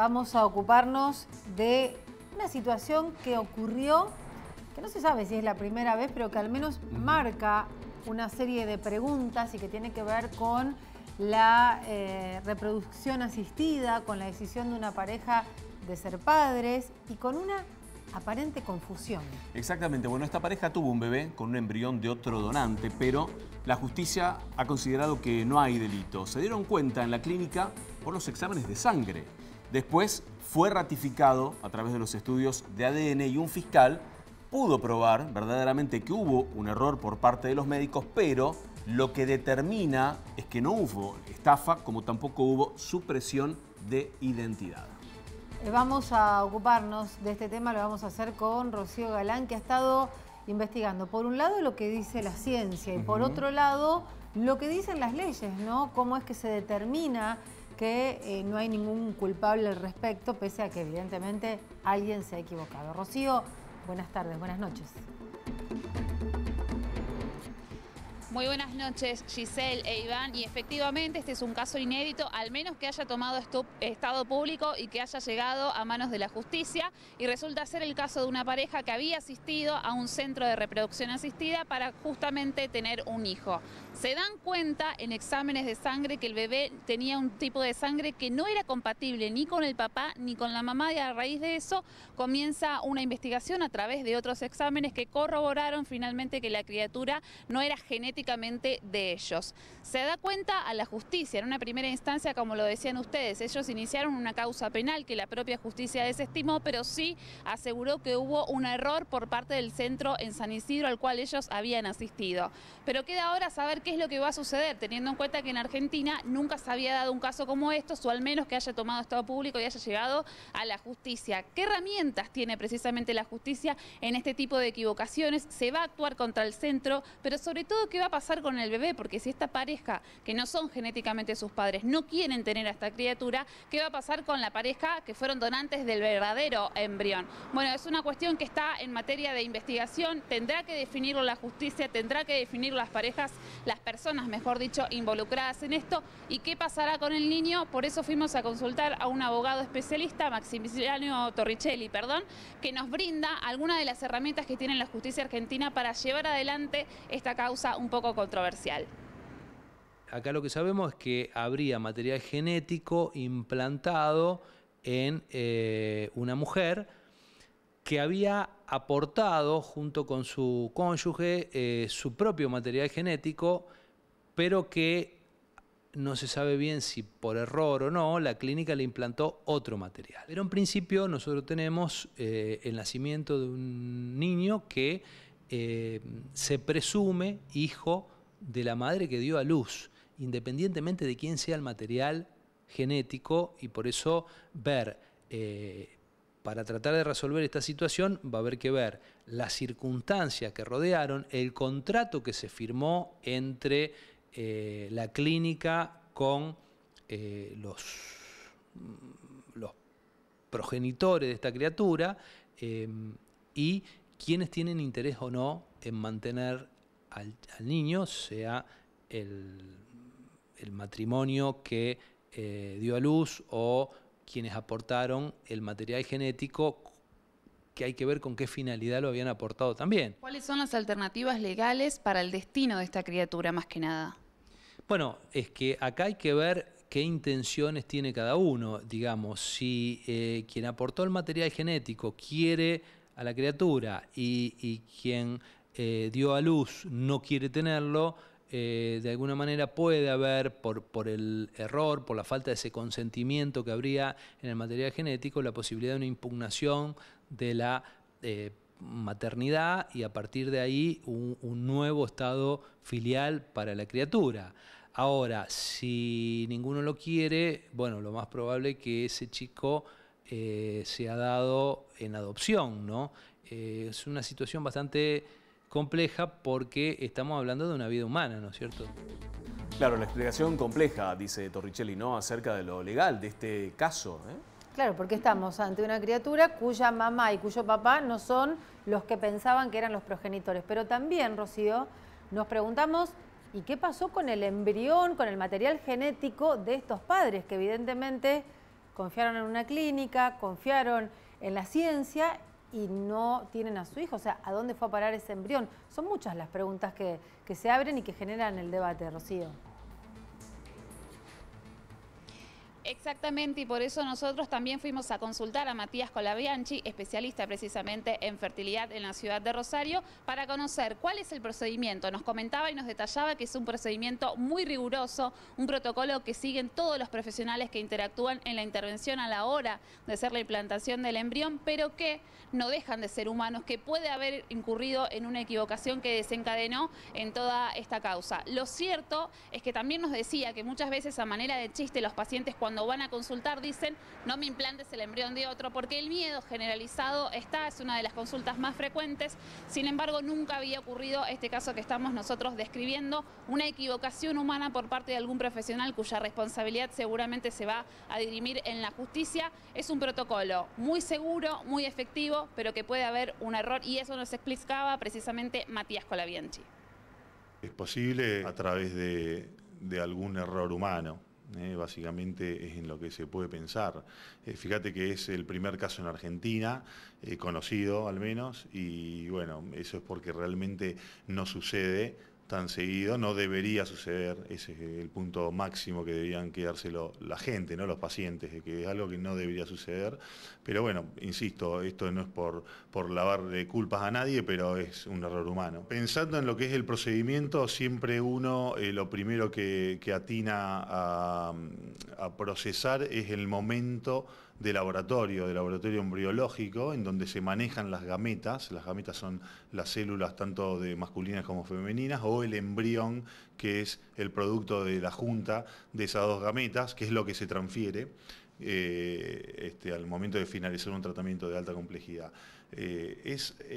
vamos a ocuparnos de una situación que ocurrió, que no se sabe si es la primera vez, pero que al menos marca una serie de preguntas y que tiene que ver con la eh, reproducción asistida, con la decisión de una pareja de ser padres y con una aparente confusión. Exactamente, bueno, esta pareja tuvo un bebé con un embrión de otro donante, pero la justicia ha considerado que no hay delito. Se dieron cuenta en la clínica por los exámenes de sangre. Después fue ratificado a través de los estudios de ADN y un fiscal pudo probar verdaderamente que hubo un error por parte de los médicos, pero lo que determina es que no hubo estafa, como tampoco hubo supresión de identidad. Eh, vamos a ocuparnos de este tema, lo vamos a hacer con Rocío Galán, que ha estado investigando, por un lado, lo que dice la ciencia y por otro lado, lo que dicen las leyes, ¿no? Cómo es que se determina que eh, no hay ningún culpable al respecto, pese a que evidentemente alguien se ha equivocado. Rocío, buenas tardes, buenas noches. Muy buenas noches Giselle e Iván y efectivamente este es un caso inédito, al menos que haya tomado estado público y que haya llegado a manos de la justicia y resulta ser el caso de una pareja que había asistido a un centro de reproducción asistida para justamente tener un hijo. Se dan cuenta en exámenes de sangre que el bebé tenía un tipo de sangre que no era compatible ni con el papá ni con la mamá y a raíz de eso comienza una investigación a través de otros exámenes que corroboraron finalmente que la criatura no era genética de ellos. Se da cuenta a la justicia, en una primera instancia, como lo decían ustedes, ellos iniciaron una causa penal que la propia justicia desestimó, pero sí aseguró que hubo un error por parte del centro en San Isidro al cual ellos habían asistido. Pero queda ahora saber qué es lo que va a suceder, teniendo en cuenta que en Argentina nunca se había dado un caso como estos, o al menos que haya tomado Estado Público y haya llegado a la justicia. ¿Qué herramientas tiene precisamente la justicia en este tipo de equivocaciones? ¿Se va a actuar contra el centro? Pero sobre todo, ¿qué va a pasar con el bebé? Porque si esta pareja, que no son genéticamente sus padres, no quieren tener a esta criatura, ¿qué va a pasar con la pareja que fueron donantes del verdadero embrión? Bueno, es una cuestión que está en materia de investigación, tendrá que definirlo la justicia, tendrá que definir las parejas, las personas, mejor dicho, involucradas en esto, y qué pasará con el niño. Por eso fuimos a consultar a un abogado especialista, Maximiliano Torricelli, perdón, que nos brinda algunas de las herramientas que tiene la justicia argentina para llevar adelante esta causa un poco controversial. Acá lo que sabemos es que habría material genético implantado en eh, una mujer que había aportado junto con su cónyuge eh, su propio material genético, pero que no se sabe bien si por error o no, la clínica le implantó otro material. Pero en principio nosotros tenemos eh, el nacimiento de un niño que eh, se presume hijo de la madre que dio a luz, independientemente de quién sea el material genético, y por eso ver, eh, para tratar de resolver esta situación, va a haber que ver las circunstancias que rodearon, el contrato que se firmó entre eh, la clínica con los, los progenitores de esta criatura y quienes tienen interés o no en mantener al, niño, sea el, matrimonio que eh, dio a luz o quienes aportaron el material genético que hay que ver con qué finalidad lo habían aportado también. ¿Cuáles son las alternativas legales para el destino de esta criatura más que nada? Bueno, es que acá hay que ver qué intenciones tiene cada uno, digamos, si eh, quien aportó el material genético quiere a la criatura y, quien eh, dio a luz no quiere tenerlo, eh, de alguna manera puede haber, por, el error, por la falta de ese consentimiento que habría en el material genético, la posibilidad de una impugnación de la eh, maternidad y a partir de ahí un, un nuevo estado filial para la criatura. Ahora, si ninguno lo quiere, bueno, lo más probable es que ese chico eh, se ha dado en adopción, ¿no? Eh, es una situación bastante compleja porque estamos hablando de una vida humana, ¿no es cierto? Claro, la explicación compleja, dice Torricelli, ¿no? Acerca de lo legal de este caso. ¿eh? Claro, porque estamos ante una criatura cuya mamá y cuyo papá no son los que pensaban que eran los progenitores. Pero también, Rocío, nos preguntamos, ¿y qué pasó con el embrión, con el material genético de estos padres? Que evidentemente confiaron en una clínica, confiaron en la ciencia y no tienen a su hijo. O sea, ¿a dónde fue a parar ese embrión? Son muchas las preguntas que, que se abren y que generan el debate, Rocío. Exactamente, y por eso nosotros también fuimos a consultar a Matías Colabianchi, especialista precisamente en fertilidad en la ciudad de Rosario, para conocer cuál es el procedimiento. Nos comentaba y nos detallaba que es un procedimiento muy riguroso, un protocolo que siguen todos los profesionales que interactúan en la intervención a la hora de hacer la implantación del embrión, pero que no dejan de ser humanos, que puede haber incurrido en una equivocación que desencadenó en toda esta causa. Lo cierto es que también nos decía que muchas veces a manera de chiste los pacientes cuando van a consultar dicen no me implantes el embrión de otro, porque el miedo generalizado está, es una de las consultas más frecuentes, sin embargo nunca había ocurrido este caso que estamos nosotros describiendo, una equivocación humana por parte de algún profesional cuya responsabilidad seguramente se va a dirimir en la justicia. Es un protocolo muy seguro, muy efectivo, pero que puede haber un error y eso nos explicaba precisamente Matías Colabianchi. Es posible a través de algún error humano. Eh, básicamente es en lo que se puede pensar. Eh, fíjate que es el primer caso en Argentina, eh, conocido al menos, y bueno, eso es porque realmente no sucede tan seguido, no debería suceder, ese es el punto máximo que deberían quedárselo la gente, no los pacientes, que es algo que no debería suceder. Pero bueno, insisto, esto no es por, por lavarle culpas a nadie, pero es un error humano. Pensando en lo que es el procedimiento, siempre uno eh, lo primero que, atina a procesar es el momento de laboratorio, de laboratorio embriológico, en donde se manejan las gametas, las gametas son las células tanto de masculinas como femeninas, o el embrión, que es el producto de la junta de esas dos gametas, que es lo que se transfiere eh, este, al momento de finalizar un tratamiento de alta complejidad. Eh,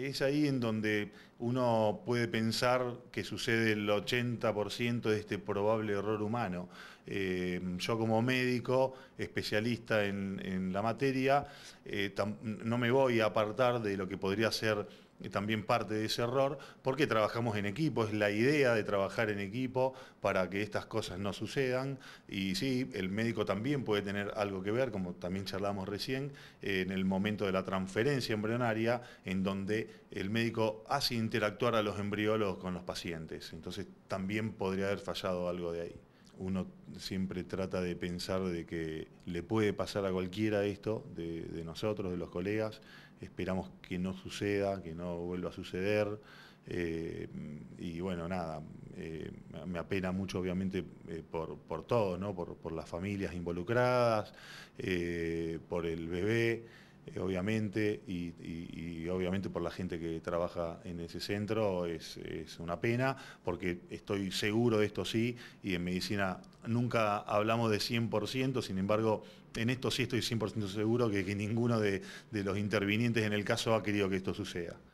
es, ahí en donde uno puede pensar que sucede el 80% de este probable error humano. Em, yo como médico, especialista en, la materia, eh, no me voy a apartar de lo que podría ser también parte de ese error, porque trabajamos en equipo, es la idea de trabajar en equipo para que estas cosas no sucedan. Y sí, el médico también puede tener algo que ver, como también charlamos recién, en el momento de la transferencia embrionaria, en donde el médico hace interactuar a los embriólogos con los pacientes. Entonces también podría haber fallado algo de ahí uno siempre trata de pensar de que le puede pasar a cualquiera esto, de, nosotros, de los colegas, esperamos que no suceda, que no vuelva a suceder. Eh, y bueno, nada, eh, me apena mucho obviamente eh, por, todo, por las familias involucradas, por el bebé. Eh, obviamente, y, obviamente por la gente que trabaja en ese centro es, una pena, porque estoy seguro de esto sí, y en medicina nunca hablamos de 100%, sin embargo, en esto sí estoy 100% seguro que, ninguno de los intervinientes en el caso ha querido que esto suceda.